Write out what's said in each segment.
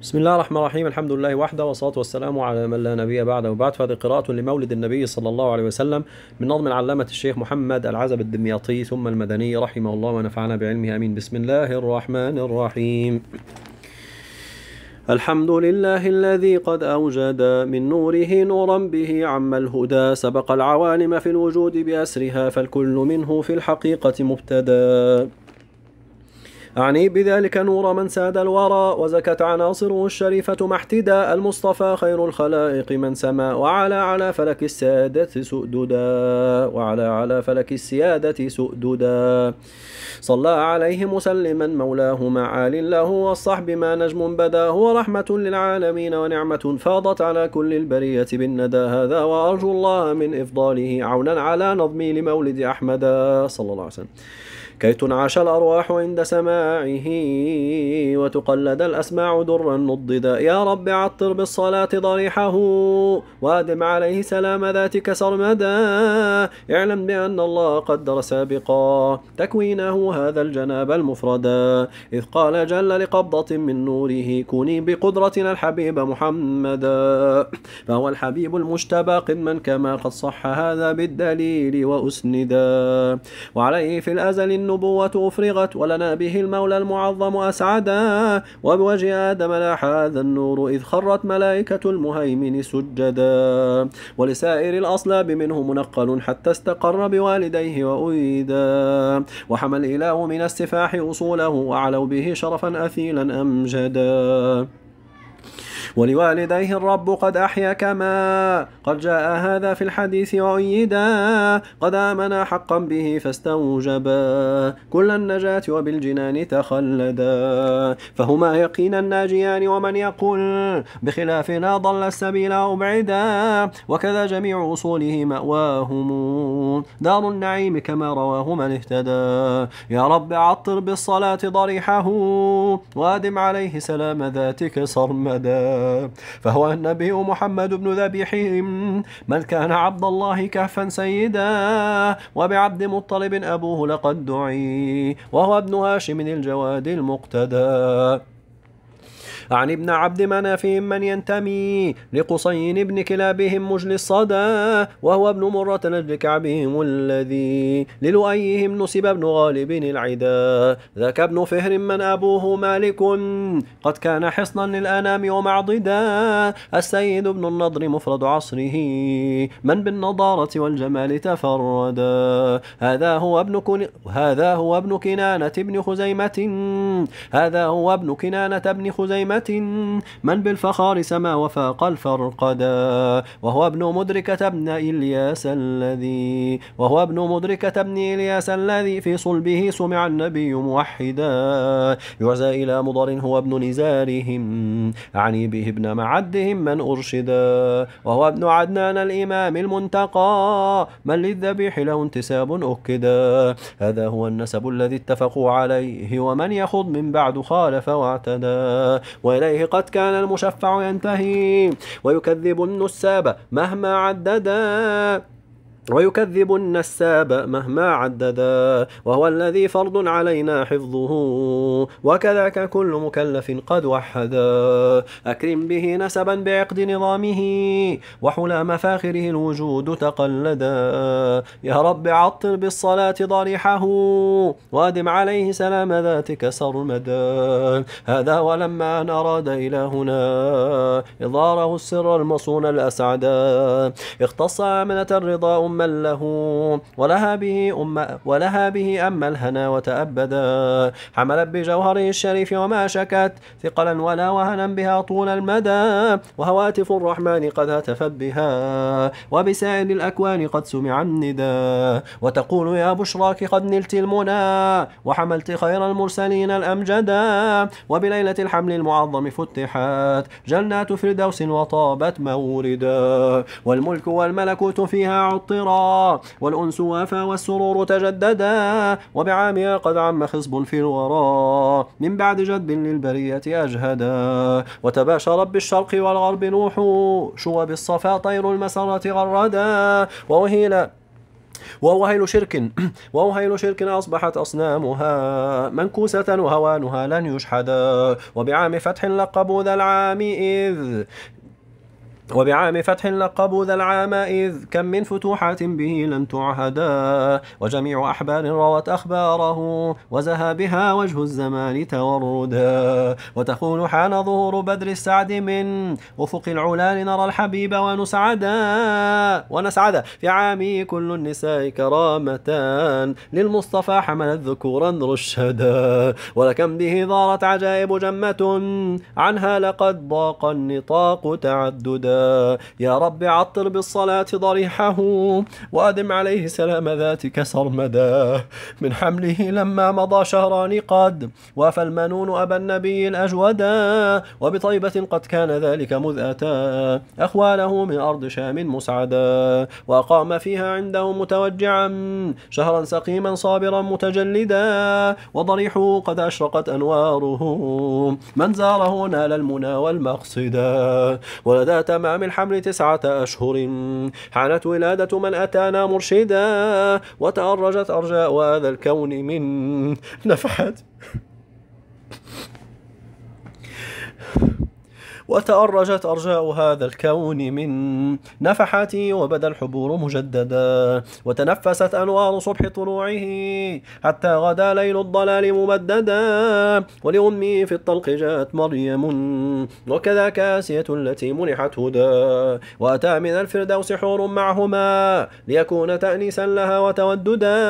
بسم الله الرحمن الرحيم الحمد لله وحده والصلاة والسلام على من لا نبي بعده وبعد فهذه قراءة لمولد النبي صلى الله عليه وسلم من نظم العلامة الشيخ محمد العزب الدمياطي ثم المدني رحمه الله ونفعنا بعلمه آمين بسم الله الرحمن الرحيم الحمد لله الذي قد أوجد من نوره نورا به عم الهدى سبق العوالم في الوجود بأسرها فالكل منه في الحقيقة مبتدأ أعني بذلك نور من ساد الورى وزكت عناصره الشريفة محتدا المصطفى خير الخلائق من سما وعلى على فلك السادة سؤددا وعلى على فلك السيادة سؤددا صلى عليه مسلما مولاه معال له والصحب ما نجم بدا هو رحمة للعالمين ونعمة فاضت على كل البرية بالندى هذا وأرجو الله من إفضاله عونا على نظمي لمولد أحمد صلى الله عليه وسلم كي تنعش الأرواح عند سماعه وتقلد الأسماع درا نضدا يا رب عطر بالصلاة ضريحه وادم عليه سلام ذاتك سرمدا اعلم بأن الله قدر سابقا تكوينه هذا الجناب المفردا إذ قال جل لقبضة من نوره كوني بقدرتنا الحبيب محمدا فهو الحبيب المجتبى قدما كما قد صح هذا بالدليل وأسندا وعليه في الأزل النبوة أفرغت ولنا به المولى المعظم أسعدا وبوجه آدم لاح هذا النور إذ خرت ملائكة المهيمن سجدا ولسائر الأصلاب منه منقل حتى استقر بوالديه وأيدا وحمى الإله من السفاح أصوله وعلوا به شرفا أثيلا أمجدا ولوالديه الرب قد أحيا كما قد جاء هذا في الحديث وأيدا قد آمنا حقا به فاستوجبا كل النجاة وبالجنان تخلدا فهما يقينا ناجيان ومن يقول بخلافنا ضل السبيل أو بعدا وكذا جميع أصوله مأواهم دار النعيم كما رواه من اهتدى يا رب عطر بالصلاة ضريحه وادم عليه سلام ذاتك صرمدا فهو النبي محمد بن ذبيحهم من كان عبد الله كهفا سيدا وبعبد مطلب أبوه لقد دعي وهو ابن هاشم الجواد المقتدى عن ابن عبد مناف من ينتمي لقصي بن كلابهم مجل الصدى وهو ابن مرة نجل كعبهم الذي للؤيهم نسب ابن غالب العدا ذاك ابن فهر من أبوه مالك قد كان حصنا للأنام ومعضدا السيد ابن النضر مفرد عصره من بالنضارة والجمال تفردا هذا هو ابن كن... هذا هو ابن كنانة ابن خزيمة هذا هو ابن كنانة ابن خزيمة من بالفخار سما وفاق الفرقدا وهو ابن مدركة ابن إلياس الذي وهو ابن مدركة ابن إلياس الذي في صلبه سمع النبي موحدا يعزى إلى مضر هو ابن نزارهم أعني به ابن معدهم من أرشدا وهو ابن عدنان الإمام المنتقى من للذبيح له انتساب أكدا هذا هو النسب الذي اتفقوا عليه ومن يخض من بعد خالف واعتدى وإليه قد كان المشفع ينتهي ويكذب النساب مهما عددا ويكذب النساب مهما عددا وهو الذي فرض علينا حفظه وكذاك كل مكلف قد وحدا أكرم به نسبا بعقد نظامه وحلى مفاخره الوجود تقلدا يا رب عطر بالصلاة ضريحه وادم عليه سلام ذاتك سرمدا هذا ولما أن أراد إلهنا إظهاره السر المصون الأسعدا اختص آمنة الرضا أمة له ولها به, أم ولها به أم الهنا وتأبدا حملت بجوهره الشريف وما شكت ثقلا ولا وهنا بها طول المدى وهواتف الرحمن قد هتفت بها وبسائر الأكوان قد سمع الندى وتقول يا بشراك قد نلت المنى وحملت خير المرسلين الأمجدا وبليلة الحمل المعظم فتحت جنات فردوس وطابت موردا والملك والملكوت فيها عطرا صغيرا والأنس وافى والسرور تجددا وبعامها قد عم خصب في الورى من بعد جدب للبرية أجهدا رب بالشرق والغرب نوح شو بالصفا طير المسرة غردا ووهيلا ووهيل شرك ووهيل شرك أصبحت أصنامها منكوسة وهوانها لن يشحدا وبعام فتح لقبوا ذا العام إذ وبعام فتح لقبوا ذا العام إذ كم من فتوحات به لم تعهدا وجميع أحبار روت أخباره وزها بها وجه الزمان توردا وتقول حان ظهور بدر السعد من أفق العلا لنرى الحبيب ونسعدا ونسعدا في عامي كل النساء كرامتان للمصطفى حملت ذكورا رشدا ولكم به ظهرت عجائب جمة عنها لقد ضاق النطاق تعددا يا رب عطر بالصلاة ضريحه وأدم عليه سلام ذاتك سرمدا من حمله لما مضى شهران قد وافى المنون أبا النبي الأجودا وبطيبة قد كان ذلك مذ أتى أخواله من أرض شام مسعدا وأقام فيها عنده متوجعا شهرا سقيما صابرا متجلدا وضريحه قد أشرقت أنواره من زاره نال المنى والمقصدا ولدات تمام أتمام الحمل تسعة أشهر حانت ولادة من أتانا مرشدا وتأرجت أرجاء هذا الكون من نفحت وتأرجت أرجاء هذا الكون من نفحاتي وبدا الحبور مجددا وتنفست أنوار صبح طلوعه حتى غدا ليل الضلال ممددا ولأمي في الطلق جاءت مريم وكذا كاسية التي منحت هدى وأتى من الفردوس حور معهما ليكون تأنيسا لها وتوددا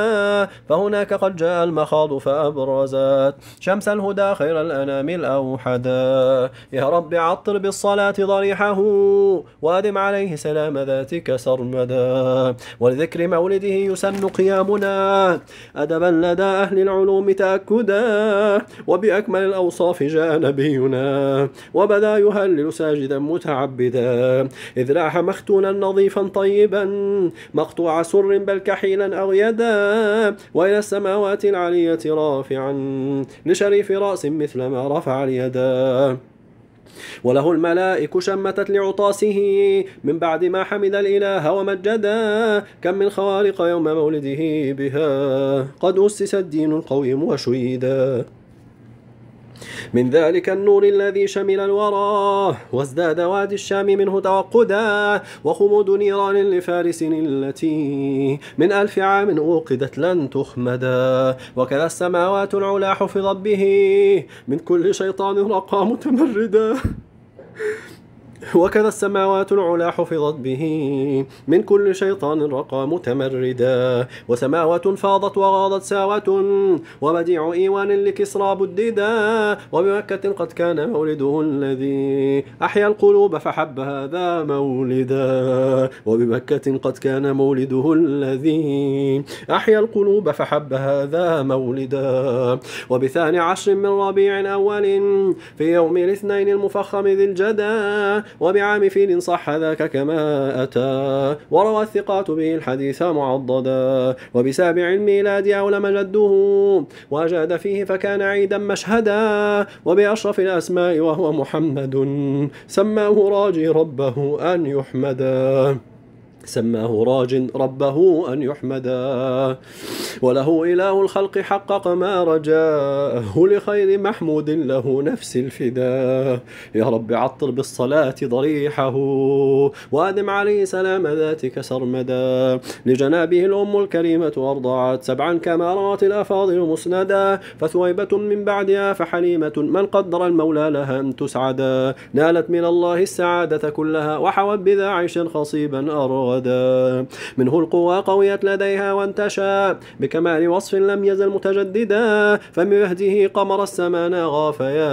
فهناك قد جاء المخاض فأبرزت شمس الهدى خير الأنام الأوحدا يا رب عطر وأطر بالصلاة ضريحه وأدم عليه سلام ذاتك سرمدا ولذكر مولده يسن قيامنا أدبا لدى أهل العلوم تأكدا وبأكمل الأوصاف جاء نبينا وبدا يهلل ساجدا متعبدا إذ لاح مختونا نظيفا طيبا مقطوع سر بل كحيلا أغيدا وإلى السماوات العلية رافعا لشريف رأس مثل ما رفع اليدا وله الملائك شمتت لعطاسه من بعد ما حمد الإله ومجدا كم من خوارق يوم مولده بها قد أسس الدين القويم وشيدا من ذلك النور الذي شمل الورى وازداد وادي الشام منه توقدا وخمود نيران لفارس التي من ألف عام أوقدت لن تخمدا وكذا السماوات العلا حفظت به من كل شيطان رقى متمردا وكذا السماوات العلا حفظت به من كل شيطان رقى متمردا وسماوات فاضت وغاضت ساوات وبديع إيوان لكسرى بددا وبمكة قد كان مولده الذي أحيا القلوب فحب هذا مولدا وبمكة قد كان مولده الذي أحيا القلوب فحب هذا مولدا وبثاني عشر من ربيع أول في يوم الاثنين المفخم ذي الجدى وبعام فيل صح ذاك كما أتى وروى الثقات به الحديث معضدا وبسابع الميلاد أولم جده وأجاد فيه فكان عيدا مشهدا وبأشرف الأسماء وهو محمد سماه راجي ربه أن يحمدا سماه راج ربه أن يحمدا وله إله الخلق حقق ما رجاه لخير محمود له نفس الفداء يا رب عطر بالصلاة ضريحه وأدم عليه سلام ذاتك سرمدا لجنابه الأم الكريمة أرضعت سبعا كما روت الأفاضل مسندا فثويبة من بعدها فحليمة من قدر المولى لها أن تسعدا نالت من الله السعادة كلها وحوت بذا عيش خصيبا أرغب غدا منه القوى قويت لديها وانتشى بكمال وصف لم يزل متجددا فبمهده قمر السماء غافيا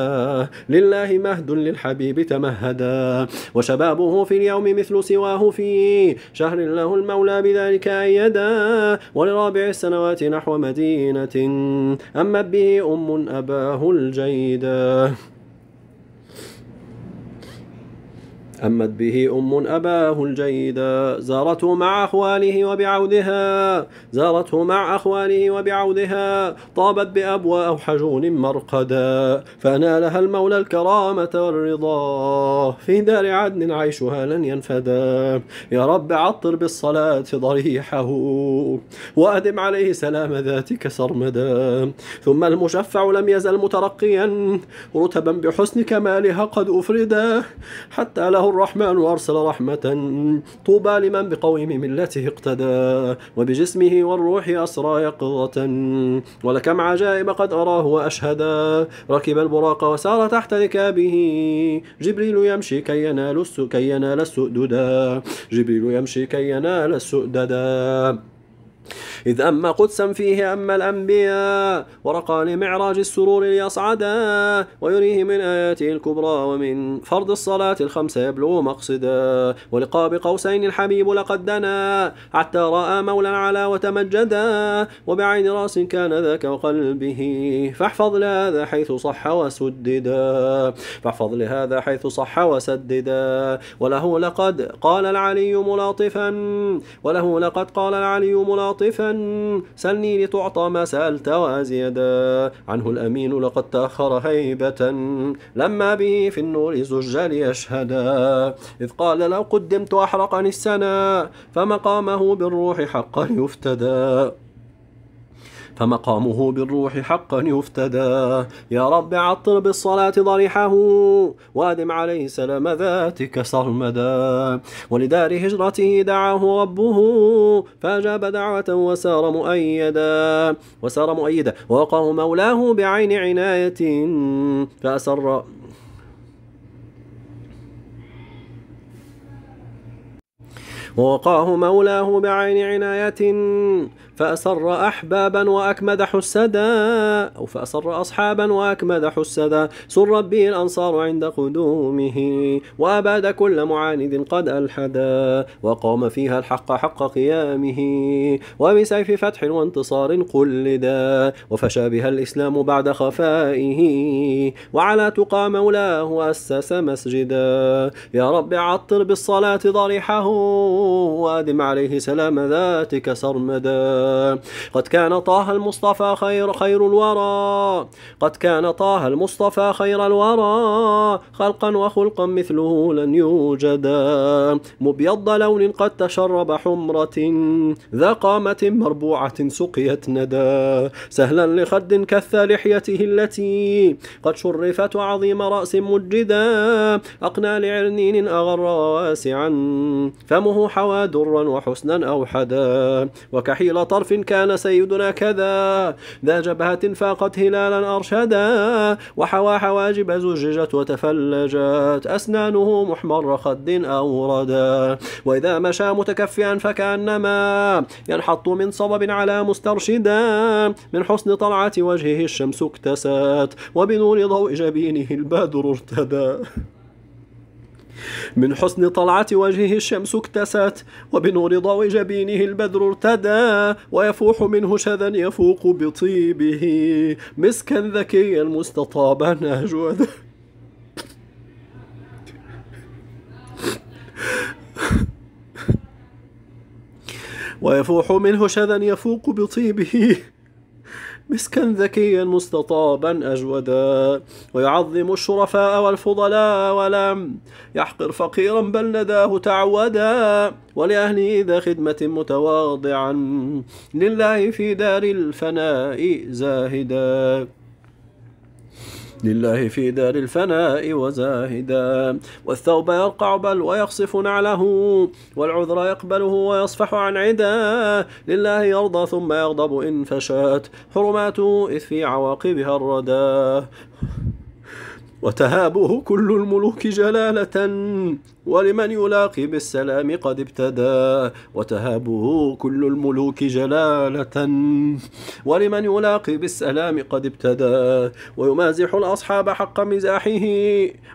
لله مهد للحبيب تمهدا وشبابه في اليوم مثل سواه في شهر له المولى بذلك أيدا ولرابع السنوات نحو مدينة أمت به أم أباه الجيدا أمت به أم أباه الجيدا زارته مع أخواله وبعودها زارته مع أخواله وبعودها طابت بأبواء أو حجون مرقدا فنالها المولى الكرامة والرضا في دار عدن عيشها لن ينفدا يا رب عطر بالصلاة ضريحه وأدم عليه سلام ذاتك سرمدا ثم المشفع لم يزل مترقيا رتبا بحسن كمالها قد أفردا حتى له الرحمن أرسل رحمة طوبى لمن بقوم ملته اقتدى وبجسمه والروح أسرى يقظة ولكم عجائب قد أراه وأشهدا ركب البراق وسار تحت ركابه جبريل يمشي كي ينال كي ينال السؤددا جبريل يمشي كي ينال السؤددا إذ أما قدسا فيه أما الأنبياء ورقى لمعراج السرور ليصعدا ويريه من آياته الكبرى ومن فرض الصلاة الخمس يبلغ مقصدا ولقى بقوسين الحبيب لقد دنا حتى رأى مولا على وتمجدا وبعين راس كان ذاك وقلبه فاحفظ لهذا حيث صح وسددا فاحفظ لهذا حيث صح وسددا وله لقد قال العلي ملاطفا وله لقد قال العلي ملاطفا سلني سلني لتعطى ما سألت وأزيدا عنه الأمين لقد تأخر هيبة لما به في النور زج يشهدا إذ قال لو قدمت أحرقني السنا فمقامه بالروح حقا يفتدى فمقامه بالروح حقا يفتدى يا رب عطر بالصلاة ضريحه وادم عليه سلام ذاتك سرمدا ولدار هجرته دعاه ربه فأجاب دعوة وسار مؤيدا وسار مؤيدا ووقاه مولاه بعين عناية فأسر ووقاه مولاه بعين عناية فأسر أحبابا وأكمد حسدا أو فأسر أصحابا وأكمد حسدا سر به الأنصار عند قدومه وأباد كل معاند قد ألحدا وقام فيها الحق حق قيامه وبسيف فتح وانتصار قلدا وفشى بها الإسلام بعد خفائه وعلى تقى مولاه أسس مسجدا يا رب عطر بالصلاة ضريحه وأدم عليه سلام ذاتك سرمدا قد كان طه المصطفى خير خير الورى قد كان طه المصطفى خير الورى خلقا وخلقا مثله لن يوجدا مبيض لون قد تشرب حمرة ذا قامة مربوعة سقيت ندى سهلا لخد كث لحيته التي قد شرفت عظيم رأس مجدا أقنى لعرنين أغر واسعا فمه حوى درا وحسنا أوحدا وكحيل طه صرف كان سيدنا كذا ذا جبهة فاقت هلالا أرشدا وحوى حواجب زججت وتفلجت أسنانه محمر خد أوردا وإذا مشى متكفئا فكأنما ينحط من صبب على مسترشدا من حسن طلعة وجهه الشمس اكتست وبنور ضوء جبينه البدر ارتدى من حسن طلعة وجهه الشمس اكتست وبنور ضوء جبينه البدر ارتدى ويفوح منه شذا يفوق بطيبه مسكا ذكيا مستطابا أجود ويفوح منه شذا يفوق بطيبه مسكا ذكيا مستطابا أجودا ويعظم الشرفاء والفضلاء ولم يحقر فقيرا بل نداه تعودا ولأهله ذا خدمة متواضعا لله في دار الفناء زاهدا لله في دار الفناء وزاهدا والثوب يرقع بل ويخصف نعله والعذر يقبله ويصفح عن عدا لله يرضى ثم يغضب إن فشات حرماته إذ في عواقبها الردى وتهابه كل الملوك جلالة ولمن يلاقي بالسلام قد ابتدى وتهابه كل الملوك جلالة ولمن يلاقي بالسلام قد ابتدى ويمازح الأصحاب حق مزاحه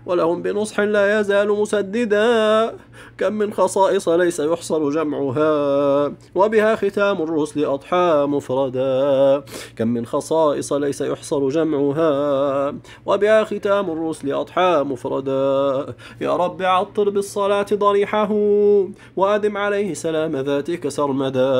ولهم بنصح لا يزال مسددا كم من خصائص ليس يحصل جمعها وبها ختام الرسل أضحى مفردا كم من خصائص ليس يحصل جمعها وبها ختام الرسل أضحى مفردا يا رب عطر بالصلاة ضريحه وأدم عليه سلام ذاتك سرمدا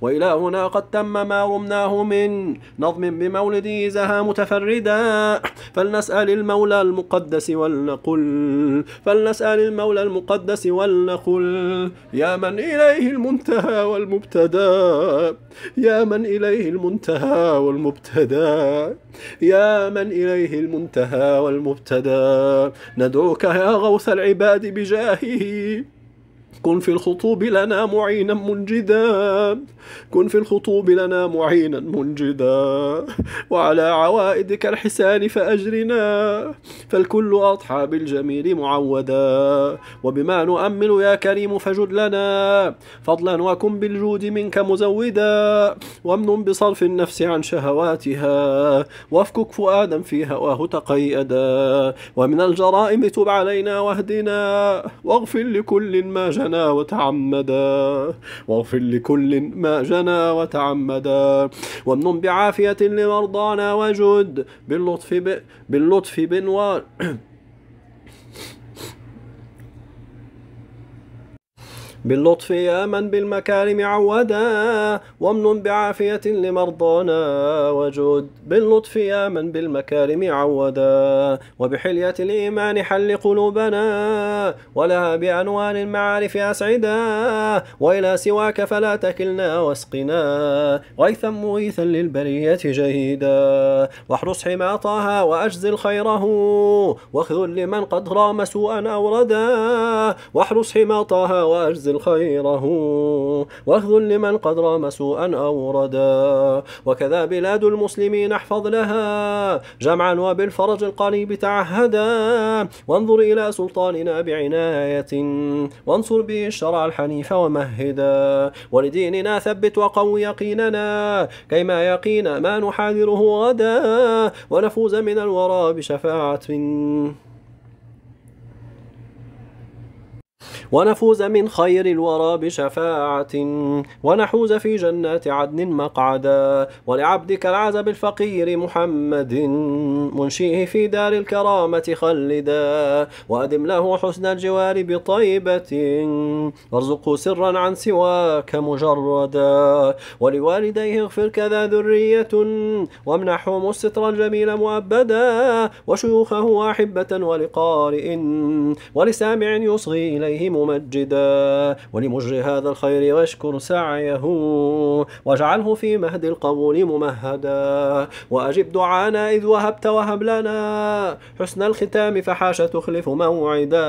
وإلى هنا قد تم ما رمناه من نظم بمولده زها متفردا فلنسأل المولى المقدس ولنقل فلنسأل المولى المقدس ولنقل يا من إليه المنتهى والمبتدا يا من إليه المنتهى والمبتدا يا من إليه المنتهى والمبتدا ندعوك يا غوث العباد بجد بجاهه كن في الخطوب لنا معينا منجدا كن في الخطوب لنا معينا منجدا وعلى عوائدك الحسان فأجرنا فالكل أضحى بالجميل معودا وبما نؤمل يا كريم فجد لنا فضلا وكن بالجود منك مزودا وامن بصرف النفس عن شهواتها وافكك فؤادا في هواه تقيدا ومن الجرائم تب علينا واهدنا واغفر لكل ما جاء جنى وتعمدا واغفر لكل ما جنى وتعمدا وامنن بعافية لمرضانا وجد باللطف ب... باللطف بنوار باللطف يا من بالمكارم عودا وامن بعافية لمرضانا وجود باللطف يا من بالمكارم عودا وبحلية الإيمان حل قلوبنا ولها بأنوان المعارف أسعدا وإلى سواك فلا تكلنا واسقنا غيثا مغيثا للبرية جهيدا واحرص حماطها وأجزل خيره واخذل لمن قد رام سوءا أوردا واحرص حماطها وأجزل خيره واخذ لمن قد رام سوءا أو ردا وكذا بلاد المسلمين احفظ لها جمعا وبالفرج القريب تعهدا وانظر إلى سلطاننا بعناية وانصر به الشرع الحنيف ومهدا ولديننا ثبت وقو يقيننا كيما يقين ما نحاذره غدا ونفوز من الورى بشفاعة ونفوز من خير الورى بشفاعة ونحوز في جنات عدن مقعدا ولعبدك العزب الفقير محمد منشئه في دار الكرامة خلدا وأدم له حسن الجوار بطيبة وارزقه سرا عن سواك مجردا ولوالديه اغفر كذا ذرية وامنحهم الستر الجميل مؤبدا وشيوخه أحبة ولقارئ ولسامع يصغي إليهم ممجدا ولمجر هذا الخير واشكر سعيه واجعله في مهد القبول ممهدا وأجب دعانا إذ وهبت وهب لنا حسن الختام فحاش تخلف موعدا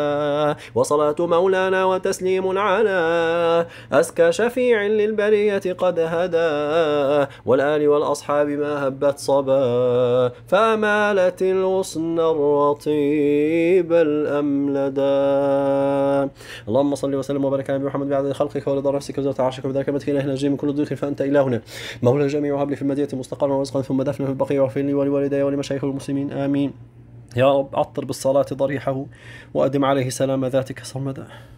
وصلاة مولانا وتسليم على أزكى شفيع للبرية قد هدى والآل والأصحاب ما هبت صبا فمالت الغصن الرطيب الأملدا اللهم صل وسلم وبارك على محمد بعد خلقك ورضا نفسك وزاد عرشك وبذلك ذلك تكين اهل الجنه من كل ضيق فانت الهنا مولى الجميع وهب لي في المدينه مستقرا ورزقا ثم دفنا في البقيع وفي لي ولوالدي ولمشايخ المسلمين امين يا رب عطر بالصلاه ضريحه وادم عليه سلام ذاتك صمدا